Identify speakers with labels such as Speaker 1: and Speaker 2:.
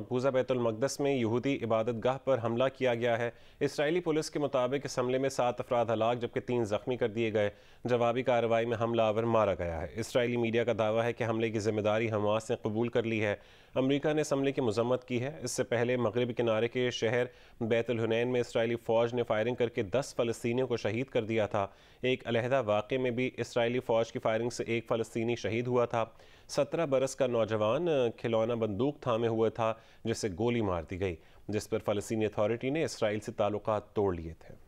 Speaker 1: मकबूजा बैतुलमकदस में यहूदी इबादत गाह पर हमला किया गया है इसराइली पुलिस के मुताबिक इस हमले में सात अफराद हलाक जबकि तीन जख्मी कर दिए गए जवाबी कार्रवाई में हमला आवर मारा गया है इसराइली मीडिया का दावा है कि हमले की जिम्मेदारी हमास ने कबूल कर ली है अमरीका ने इस हमले की मजम्मत की है इससे पहले मगरबी किनारे के शहर बैतुलहनैन में इसराइली फ़ौज ने फायरिंग करके दस फ़लस्तियों को शहीद कर दिया था एक अलहदा वाक़े में भी इसराइली फ़ौज की फायरिंग से एक फ़लस्तनी शहीद हुआ था सत्रह बरस का नौजवान खिलौना बंदूक थामे हुए था जिससे गोली मार दी गई जिस पर फलस्तीनी अथॉरिटी ने इसराइल से ताल्लुक तोड़ लिए थे